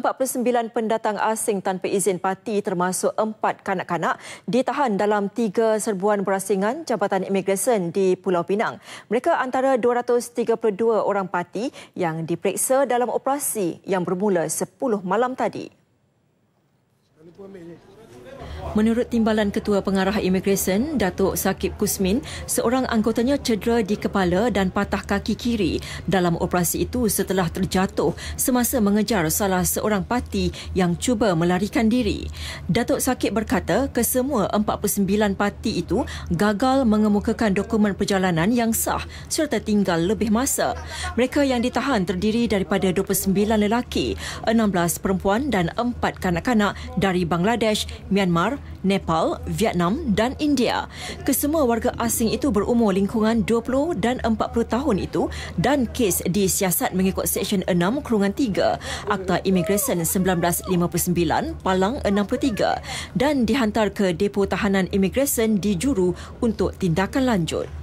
49 pendatang asing tanpa izin parti termasuk empat kanak-kanak ditahan dalam tiga serbuan berasingan Jabatan imigresen di Pulau Pinang. Mereka antara 232 orang parti yang diperiksa dalam operasi yang bermula 10 malam tadi. Menurut timbalan Ketua Pengarah imigresen, Datuk Sakib Kusmin, seorang anggotanya cedera di kepala dan patah kaki kiri dalam operasi itu setelah terjatuh semasa mengejar salah seorang parti yang cuba melarikan diri. Datuk Sakib berkata kesemua 49 parti itu gagal mengemukakan dokumen perjalanan yang sah serta tinggal lebih masa. Mereka yang ditahan terdiri daripada 29 lelaki, 16 perempuan dan 4 kanak-kanak dan dari Bangladesh, Myanmar, Nepal, Vietnam dan India. Kesemua warga asing itu berumur lingkungan 20 dan 40 tahun itu dan kes disiasat mengikut Seksyen 6 Kurungan 3 Akta Imigresen 1959 Palang 63 dan dihantar ke Depo Tahanan Imigresen di Juru untuk tindakan lanjut.